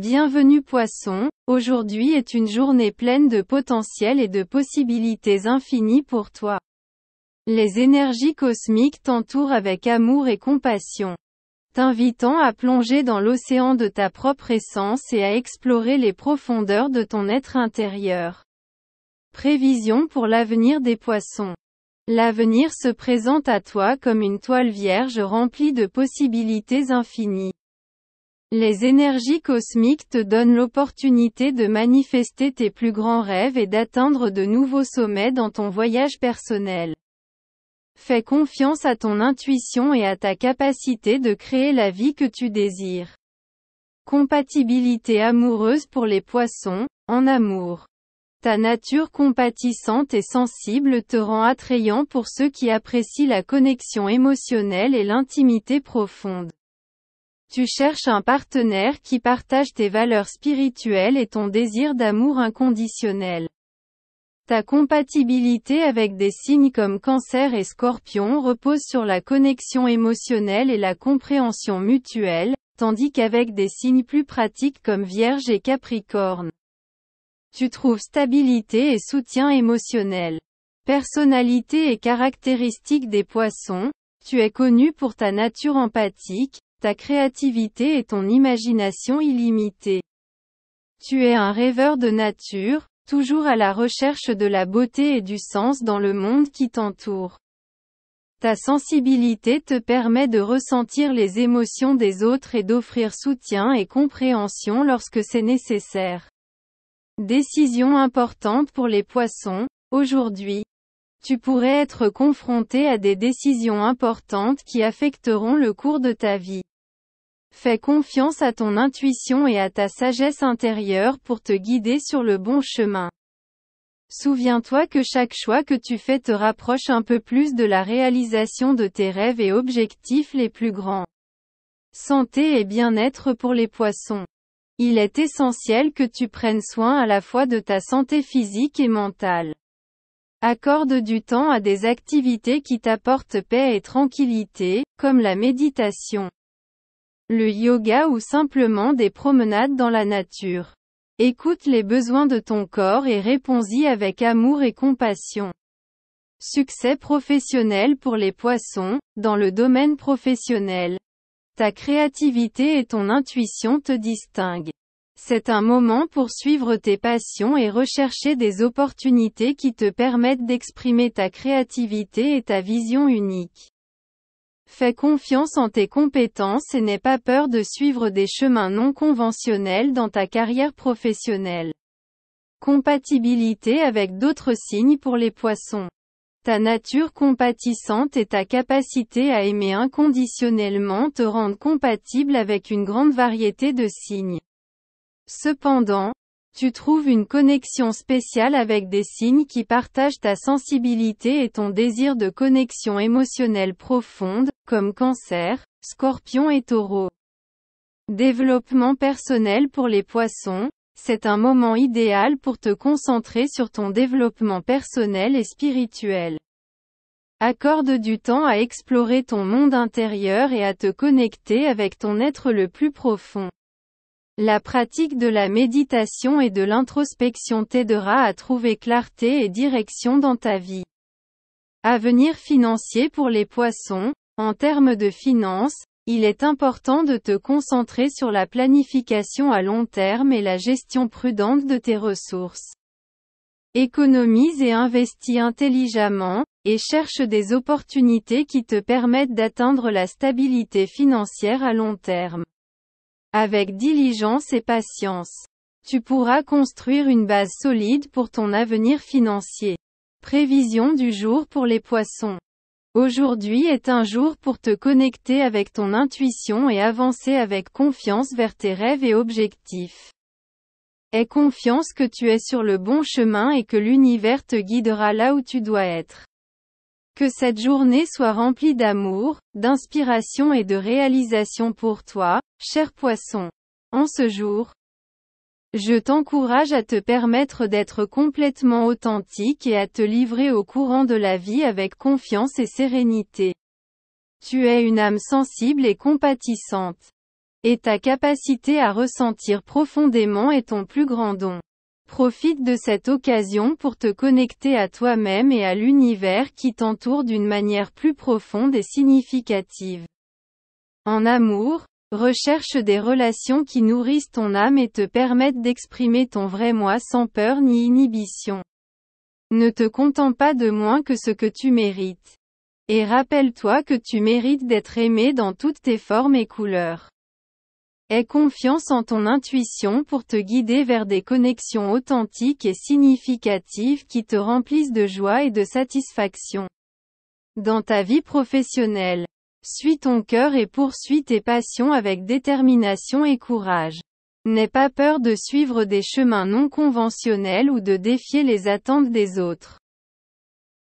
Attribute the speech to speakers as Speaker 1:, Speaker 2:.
Speaker 1: Bienvenue Poisson, aujourd'hui est une journée pleine de potentiel et de possibilités infinies pour toi. Les énergies cosmiques t'entourent avec amour et compassion, t'invitant à plonger dans l'océan de ta propre essence et à explorer les profondeurs de ton être intérieur. Prévision pour l'avenir des poissons. L'avenir se présente à toi comme une toile vierge remplie de possibilités infinies. Les énergies cosmiques te donnent l'opportunité de manifester tes plus grands rêves et d'atteindre de nouveaux sommets dans ton voyage personnel. Fais confiance à ton intuition et à ta capacité de créer la vie que tu désires. Compatibilité amoureuse pour les poissons, en amour. Ta nature compatissante et sensible te rend attrayant pour ceux qui apprécient la connexion émotionnelle et l'intimité profonde. Tu cherches un partenaire qui partage tes valeurs spirituelles et ton désir d'amour inconditionnel. Ta compatibilité avec des signes comme cancer et scorpion repose sur la connexion émotionnelle et la compréhension mutuelle, tandis qu'avec des signes plus pratiques comme vierge et capricorne, tu trouves stabilité et soutien émotionnel. Personnalité et caractéristiques des poissons, tu es connu pour ta nature empathique, ta créativité et ton imagination illimitée. Tu es un rêveur de nature, toujours à la recherche de la beauté et du sens dans le monde qui t'entoure. Ta sensibilité te permet de ressentir les émotions des autres et d'offrir soutien et compréhension lorsque c'est nécessaire. Décision importante pour les poissons, aujourd'hui tu pourrais être confronté à des décisions importantes qui affecteront le cours de ta vie. Fais confiance à ton intuition et à ta sagesse intérieure pour te guider sur le bon chemin. Souviens-toi que chaque choix que tu fais te rapproche un peu plus de la réalisation de tes rêves et objectifs les plus grands. Santé et bien-être pour les poissons. Il est essentiel que tu prennes soin à la fois de ta santé physique et mentale. Accorde du temps à des activités qui t'apportent paix et tranquillité, comme la méditation, le yoga ou simplement des promenades dans la nature. Écoute les besoins de ton corps et réponds-y avec amour et compassion. Succès professionnel pour les poissons, dans le domaine professionnel. Ta créativité et ton intuition te distinguent. C'est un moment pour suivre tes passions et rechercher des opportunités qui te permettent d'exprimer ta créativité et ta vision unique. Fais confiance en tes compétences et n'aie pas peur de suivre des chemins non conventionnels dans ta carrière professionnelle. Compatibilité avec d'autres signes pour les poissons. Ta nature compatissante et ta capacité à aimer inconditionnellement te rendent compatible avec une grande variété de signes. Cependant, tu trouves une connexion spéciale avec des signes qui partagent ta sensibilité et ton désir de connexion émotionnelle profonde, comme cancer, scorpion et taureau. Développement personnel pour les poissons, c'est un moment idéal pour te concentrer sur ton développement personnel et spirituel. Accorde du temps à explorer ton monde intérieur et à te connecter avec ton être le plus profond. La pratique de la méditation et de l'introspection t'aidera à trouver clarté et direction dans ta vie. Avenir financier pour les poissons, en termes de finances, il est important de te concentrer sur la planification à long terme et la gestion prudente de tes ressources. Économise et investis intelligemment, et cherche des opportunités qui te permettent d'atteindre la stabilité financière à long terme. Avec diligence et patience, tu pourras construire une base solide pour ton avenir financier. Prévision du jour pour les poissons. Aujourd'hui est un jour pour te connecter avec ton intuition et avancer avec confiance vers tes rêves et objectifs. Aie confiance que tu es sur le bon chemin et que l'univers te guidera là où tu dois être. Que cette journée soit remplie d'amour, d'inspiration et de réalisation pour toi, Cher poisson, en ce jour, je t'encourage à te permettre d'être complètement authentique et à te livrer au courant de la vie avec confiance et sérénité. Tu es une âme sensible et compatissante. Et ta capacité à ressentir profondément est ton plus grand don. Profite de cette occasion pour te connecter à toi-même et à l'univers qui t'entoure d'une manière plus profonde et significative. En amour, Recherche des relations qui nourrissent ton âme et te permettent d'exprimer ton vrai moi sans peur ni inhibition. Ne te content pas de moins que ce que tu mérites. Et rappelle-toi que tu mérites d'être aimé dans toutes tes formes et couleurs. Aie confiance en ton intuition pour te guider vers des connexions authentiques et significatives qui te remplissent de joie et de satisfaction. Dans ta vie professionnelle, suis ton cœur et poursuis tes passions avec détermination et courage. N'aie pas peur de suivre des chemins non conventionnels ou de défier les attentes des autres.